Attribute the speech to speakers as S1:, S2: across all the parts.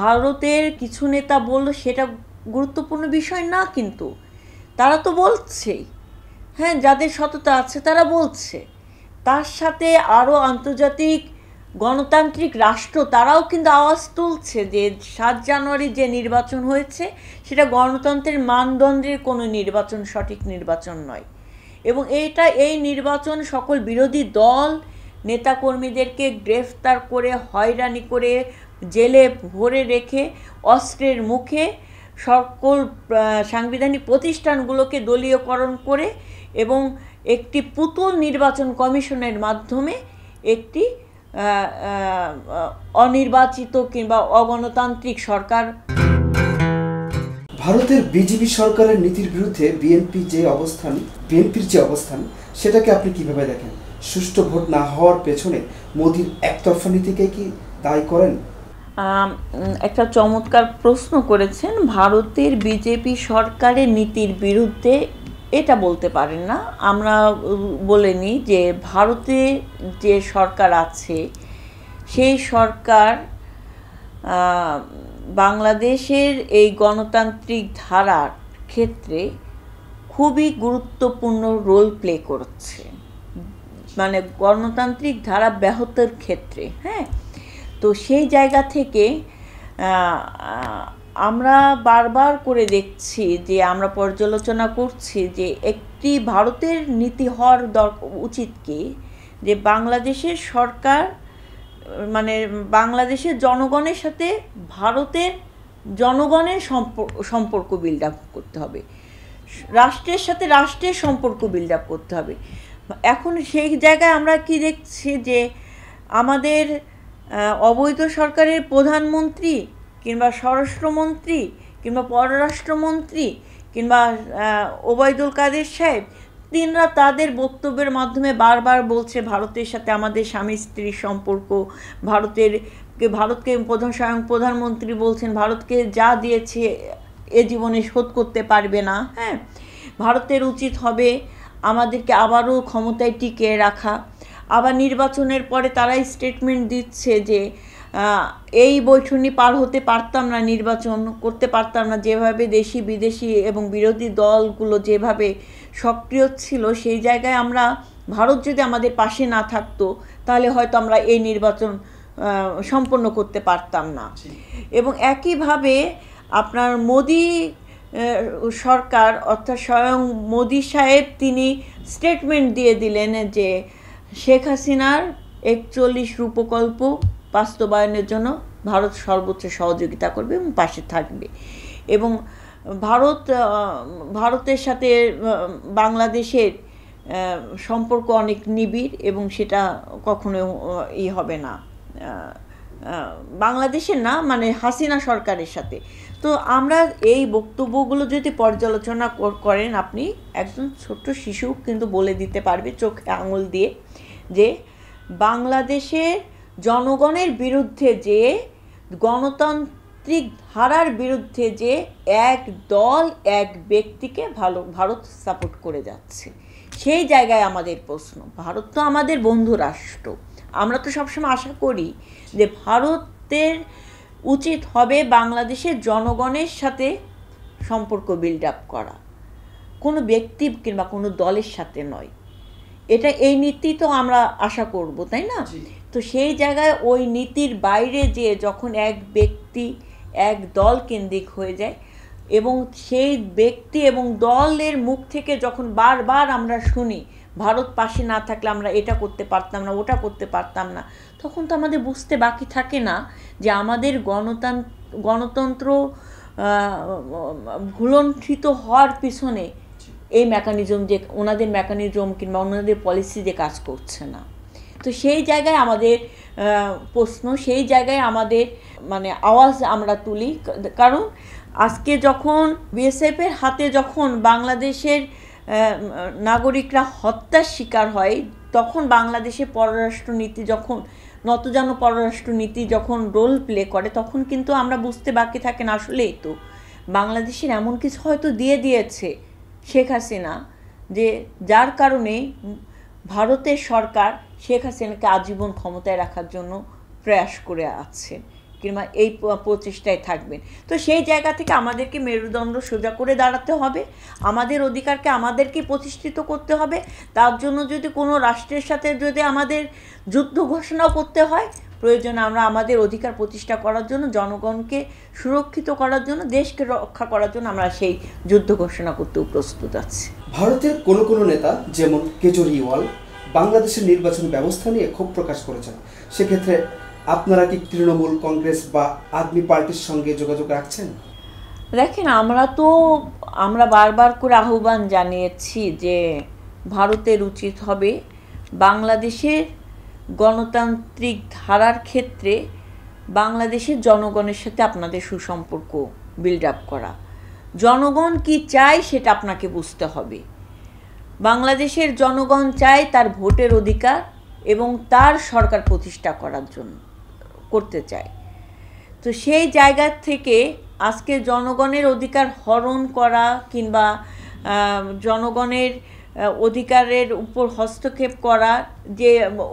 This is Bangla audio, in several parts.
S1: ভারতের কিছু নেতা বলল সেটা গুরুত্বপূর্ণ বিষয় না কিন্তু তারা তো বলছেই হ্যাঁ যাদের সততা আছে তারা বলছে তার সাথে আরও আন্তর্জাতিক গণতান্ত্রিক রাষ্ট্র তারাও কিন্তু আওয়াজ তুলছে যে সাত জানুয়ারি যে নির্বাচন হয়েছে সেটা গণতন্ত্রের মানদণ্ডের কোনো নির্বাচন সঠিক নির্বাচন নয় এবং এইটা এই নির্বাচন সকল বিরোধী দল নেতাকর্মীদেরকে গ্রেফতার করে হয়রানি করে জেলে ভরে রেখে অস্ত্রের মুখে সকল সাংবিধানিক প্রতিষ্ঠানগুলোকে দলীয়করণ করে এবং একটি পুতুল নির্বাচন কমিশনের মাধ্যমে একটি অনির্বাচিত কিংবা অগণতান্ত্রিক সরকার ভারতের বিজেপি সরকারের নীতির বিরুদ্ধে বিএনপি যে অবস্থান বিএনপির যে অবস্থান সেটাকে আপনি কিভাবে দেখেন সুষ্ঠু ভোট না হওয়ার পেছনে মোদির একতরফা নীতিকে কি দায়ী করেন একটা চমৎকার প্রশ্ন করেছেন ভারতের বিজেপি সরকারের নীতির বিরুদ্ধে এটা বলতে পারেন না আমরা বলে নিই যে ভারতে যে সরকার আছে সেই সরকার বাংলাদেশের এই গণতান্ত্রিক ধারার ক্ষেত্রে খুবই গুরুত্বপূর্ণ রোল প্লে করছে মানে গণতান্ত্রিক ধারা ব্যাহতের ক্ষেত্রে হ্যাঁ তো সেই জায়গা থেকে আমরা বারবার করে দেখছি যে আমরা পর্যালোচনা করছি যে একটি ভারতের নীতি হওয়ার দর উচিত কি যে বাংলাদেশের সরকার মানে বাংলাদেশের জনগণের সাথে ভারতের জনগণের সম্পর্ক বিল্ড আপ করতে হবে রাষ্ট্রের সাথে রাষ্ট্রের সম্পর্ক বিল্ড আপ করতে হবে এখন সেই জায়গায় আমরা কি দেখছি যে আমাদের অবৈধ সরকারের প্রধানমন্ত্রী কিংবা স্বরাষ্ট্রমন্ত্রী কিংবা পররাষ্ট্রমন্ত্রী কিংবা ওবায়দুল কাদের সাহেব তিনরা তাদের বক্তব্যের মাধ্যমে বারবার বলছে ভারতের সাথে আমাদের স্বামী স্ত্রীর সম্পর্ক ভারতের ভারতকে প্রধান স্বয়ং প্রধানমন্ত্রী বলছেন ভারতকে যা দিয়েছে এ জীবনে শোধ করতে পারবে না হ্যাঁ ভারতের উচিত হবে আমাদেরকে আবারও ক্ষমতায় টিকিয়ে রাখা আবার নির্বাচনের পরে তারাই স্টেটমেন্ট দিচ্ছে যে এই বৈঠনি পার হতে পারতাম না নির্বাচন করতে পারতাম না যেভাবে দেশি বিদেশি এবং বিরোধী দলগুলো যেভাবে সক্রিয় ছিল সেই জায়গায় আমরা ভারত যদি আমাদের পাশে না থাকতো তাহলে হয়তো আমরা এই নির্বাচন সম্পন্ন করতে পারতাম না এবং একইভাবে আপনার মোদি সরকার অর্থাৎ স্বয়ং মোদি সাহেব তিনি স্টেটমেন্ট দিয়ে দিলেন যে শেখ হাসিনার একচল্লিশ রূপকল্প বাস্তবায়নের জন্য ভারত সর্বোচ্চ সহযোগিতা করবে এবং পাশে থাকবে এবং ভারত ভারতের সাথে বাংলাদেশের সম্পর্ক অনেক নিবিড় এবং সেটা কখনো ই হবে না বাংলাদেশের না মানে হাসিনা সরকারের সাথে তো আমরা এই বক্তব্যগুলো যদি পর্যালোচনা করেন আপনি একজন ছোট্ট শিশু কিন্তু বলে দিতে পারবে চোখে আঙুল দিয়ে যে বাংলাদেশের জনগণের বিরুদ্ধে যে গণতান্ত্রিক ধারার বিরুদ্ধে যে এক দল এক ব্যক্তিকে ভালো ভারত সাপোর্ট করে যাচ্ছে সেই জায়গায় আমাদের প্রশ্ন ভারত তো আমাদের বন্ধু রাষ্ট্র আমরা তো সবসময় আশা করি যে ভারতের উচিত হবে বাংলাদেশের জনগণের সাথে সম্পর্ক বিল্ড আপ করা কোনো ব্যক্তি কিংবা কোনো দলের সাথে নয় এটা এই নীতি তো আমরা আশা করব তাই না তো সেই জায়গায় ওই নীতির বাইরে যে যখন এক ব্যক্তি এক দল কেন্দ্রিক হয়ে যায় এবং সেই ব্যক্তি এবং দলের মুখ থেকে যখন বারবার আমরা শুনি ভারত পাশে না থাকলে আমরা এটা করতে পারতাম না ওটা করতে পারতাম না তখন তো আমাদের বুঝতে বাকি থাকে না যে আমাদের গণতন্ত্র গণতন্ত্র ভুলণ্ঠিত হওয়ার পিছনে এই মেকানিজম যে ওনাদের মেকানিজম কিংবা ওনাদের পলিসি যে কাজ করছে না তো সেই জায়গায় আমাদের প্রশ্ন সেই জায়গায় আমাদের মানে আওয়াজ আমরা তুলি কারণ আজকে যখন বিএসএফের হাতে যখন বাংলাদেশের নাগরিকরা হত্যার শিকার হয় তখন বাংলাদেশে পররাষ্ট্রনীতি যখন নতজান পররাষ্ট্রনীতি যখন রোল প্লে করে তখন কিন্তু আমরা বুঝতে বাকি থাকেন আসলেই তো বাংলাদেশের এমন কিছু হয়তো দিয়ে দিয়েছে শেখ হাসিনা যে যার কারণে ভারতের সরকার শেখ হাসিনাকে আজীবন ক্ষমতায় রাখার জন্য প্রয়াস করে আছে কিংবা এই প্রচেষ্টায় থাকবেন তো সেই জায়গা থেকে আমাদেরকে মেরুদণ্ড সোজা করে দাঁড়াতে হবে আমাদের অধিকারকে আমাদেরকে প্রতিষ্ঠিত করতে হবে তার জন্য যদি কোনো রাষ্ট্রের সাথে যদি আমাদের যুদ্ধ ঘোষণা করতে হয় প্রয়োজন আমরা আমাদের অধিকার প্রতিষ্ঠা করার জন্য জনগণকে সুরক্ষিত করার জন্য দেশকে রক্ষা করার জন্য আমরা সেই যুদ্ধ ঘোষণা করতেও প্রস্তুত আছি ভারতের কোনো কোনো নেতা যেমন কেজরিওয়াল বাংলাদেশের নির্বাচন ব্যবস্থা নিয়ে ক্ষোভ প্রকাশ করেছেন সেক্ষেত্রে আপনারা কি তৃণমূল কংগ্রেস বা আদমি পার্টির সঙ্গে যোগাযোগ রাখছেন দেখেন আমরা তো আমরা বারবার করে আহ্বান জানিয়েছি যে ভারতের উচিত হবে বাংলাদেশের গণতান্ত্রিক ধারার ক্ষেত্রে বাংলাদেশের জনগণের সাথে আপনাদের সুসম্পর্ক বিল্ড আপ করা জনগণ কি চায় সেটা আপনাকে বুঝতে হবে বাংলাদেশের জনগণ চায় তার ভোটের অধিকার এবং তার সরকার প্রতিষ্ঠা করার জন্য করতে চায় তো সেই জায়গা থেকে আজকে জনগণের অধিকার হরণ করা কিংবা জনগণের অধিকারের উপর হস্তক্ষেপ করা যে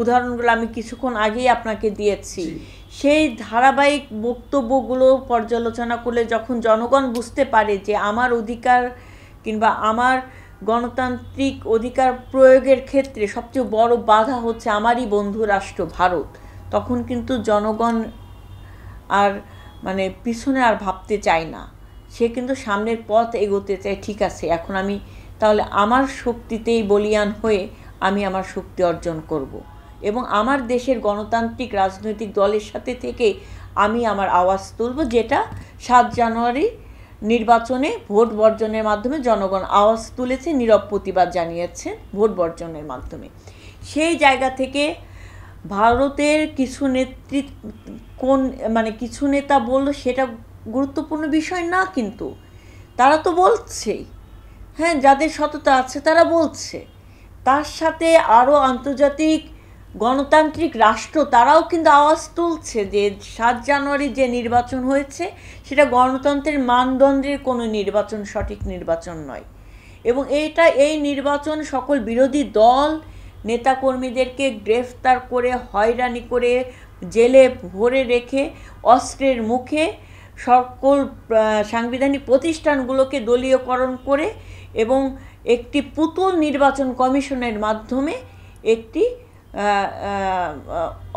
S1: উদাহরণগুলো আমি কিছুক্ষণ আগেই আপনাকে দিয়েছি সেই ধারাবাহিক বক্তব্যগুলো পর্যালোচনা করলে যখন জনগণ বুঝতে পারে যে আমার অধিকার কিংবা আমার গণতান্ত্রিক অধিকার প্রয়োগের ক্ষেত্রে সবচেয়ে বড় বাধা হচ্ছে আমারই বন্ধু রাষ্ট্র ভারত তখন কিন্তু জনগণ আর মানে পিছনে আর ভাবতে চায় না সে কিন্তু সামনের পথ এগোতে চায় ঠিক আছে এখন আমি তাহলে আমার শক্তিতেই বলিয়ান হয়ে আমি আমার শক্তি অর্জন করব। এবং আমার দেশের গণতান্ত্রিক রাজনৈতিক দলের সাথে থেকে আমি আমার আওয়াজ তুলব যেটা সাত জানুয়ারি নির্বাচনে ভোট বর্জনের মাধ্যমে জনগণ আওয়াজ তুলেছে নীরব প্রতিবাদ জানিয়েছে ভোট বর্জনের মাধ্যমে সেই জায়গা থেকে ভারতের কিছু নেতৃত্ব কোন মানে কিছু নেতা বলল সেটা গুরুত্বপূর্ণ বিষয় না কিন্তু তারা তো বলছেই হ্যাঁ যাদের সততা আছে তারা বলছে তার সাথে আরও আন্তর্জাতিক গণতান্ত্রিক রাষ্ট্র তারাও কিন্তু আওয়াজ তুলছে যে সাত জানুয়ারি যে নির্বাচন হয়েছে সেটা গণতন্ত্রের মানদণ্ডের কোনো নির্বাচন সঠিক নির্বাচন নয় এবং এটা এই নির্বাচন সকল বিরোধী দল নেতাকর্মীদেরকে গ্রেফতার করে হয়রানি করে জেলে ভরে রেখে অস্ত্রের মুখে সকল সাংবিধানিক প্রতিষ্ঠানগুলোকে দলীয়করণ করে এবং একটি পুতুল নির্বাচন কমিশনের মাধ্যমে একটি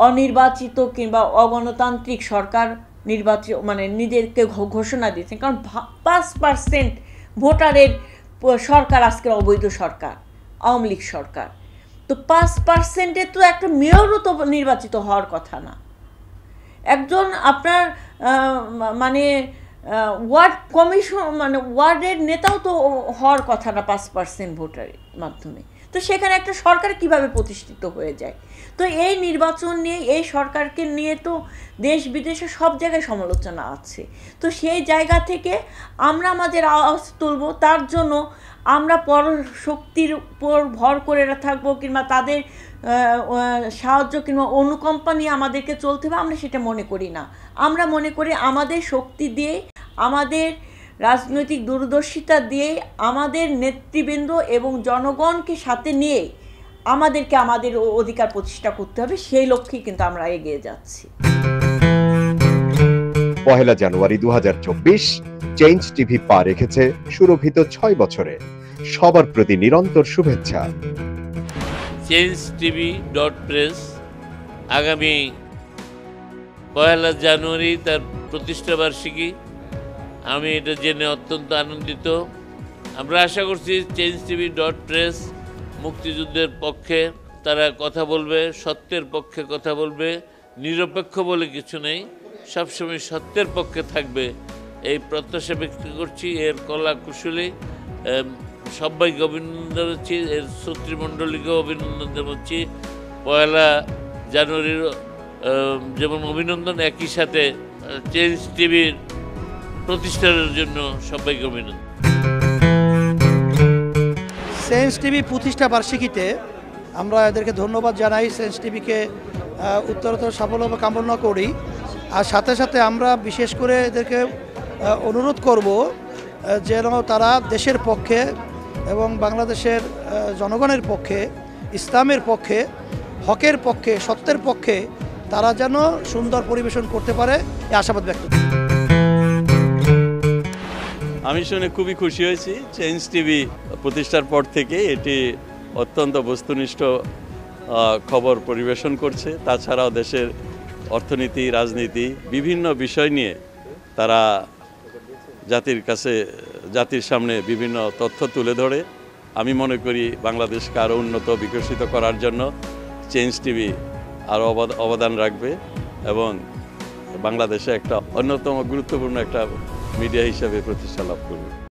S1: অনির্বাচিত কিংবা অগণতান্ত্রিক সরকার নির্বাচিত মানে নিজেকে ঘোষণা দিয়েছেন কারণ পাঁচ পার্সেন্ট ভোটারের সরকার আজকের অবৈধ সরকার আওয়ামী লীগ সরকার তো পাঁচ পার্সেন্টে তো একটা মেয়রও তো নির্বাচিত হওয়ার কথা না একজন আপনার মানে ওয়ার্ড কমিশন মানে ওয়ার্ডের নেতাও তো হওয়ার কথা না পাঁচ পার্সেন্ট ভোটারের মাধ্যমে তো সেখানে একটা সরকার কিভাবে প্রতিষ্ঠিত হয়ে যায় তো এই নির্বাচন নিয়ে এই সরকারকে নিয়ে তো দেশ বিদেশে সব জায়গায় সমালোচনা আছে তো সেই জায়গা থেকে আমরা আমাদের আওয়াজ তুলব তার জন্য আমরা পর শক্তির উপর ভর করে থাকবো কিংবা তাদের সাহায্য কিংবা অনুকম্পা নিয়ে আমাদেরকে চলতে হবে আমরা সেটা মনে করি না আমরা মনে করি আমাদের শক্তি দিয়ে আমাদের রাজনৈতিক দূরদর্শিতা দিয়ে আমাদের নেতৃবৃন্দ এবং জনগণকে সাথে নিয়ে আমাদেরকে আমাদের অধিকার প্রতিষ্ঠা করতে হবে সেই লক্ষ্যেই কিন্তু আমরা এগিয়ে যাচ্ছি পহেলা জানুয়ারি দু চেঞ্জ টিভি পা রেখেছে সুরভিত ছয় বছরে সবার প্রতি নিরন্তর শুভেচ্ছা চেঞ্জ টিভি ডট প্রেস আগামী পয়লা জানুয়ারি তার প্রতিষ্ঠা বার্ষিকী আমি এটা জেনে অত্যন্ত আনন্দিত আমরা আশা করছি চেঞ্জ টিভি ডট প্রেস মুক্তিযুদ্ধের পক্ষে তারা কথা বলবে সত্যের পক্ষে কথা বলবে নিরপেক্ষ বলে কিছু নেই সবসময় সত্যের পক্ষে থাকবে এই প্রত্যাশা ব্যক্ত করছি এর কলা কুশলী সবাইকে অভিনন্দন হচ্ছি এর শ্রোতৃমণ্ডলীকে অভিনন্দন জানাচ্ছি পয়লা জানুয়ারির যেমন অভিনন্দন একই সাথে চেঞ্জ টিভির প্রতিষ্ঠানের জন্য সবাইকে অভিনন্দন সেন্স টিভি প্রতিষ্ঠা বার্ষিকীতে আমরা এদেরকে ধন্যবাদ জানাই সেন্স টিভিকে উত্তরোত্তর সাফল্য কামনা করি আর সাথে সাথে আমরা বিশেষ করে এদেরকে অনুরোধ করব যেন তারা দেশের পক্ষে এবং বাংলাদেশের জনগণের পক্ষে ইসলামের পক্ষে হকের পক্ষে সত্যের পক্ষে তারা যেন সুন্দর পরিবেশন করতে পারে এ আশাবাদ ব্যক্ত আমি শুনে খুবই খুশি হয়েছি চেঞ্জ টিভি প্রতিষ্ঠার পর থেকে এটি অত্যন্ত বস্তুনিষ্ঠ খবর পরিবেশন করছে তাছাড়াও দেশের অর্থনীতি রাজনীতি বিভিন্ন বিষয় নিয়ে তারা জাতির কাছে জাতির সামনে বিভিন্ন তথ্য তুলে ধরে আমি মনে করি বাংলাদেশকে আরও উন্নত বিকশিত করার জন্য চেঞ্জ টিভি আরও অবদান রাখবে এবং বাংলাদেশে একটা অন্যতম গুরুত্বপূর্ণ একটা মিডিয়া হিসাবে প্রতিষ্ঠা লাভ করবে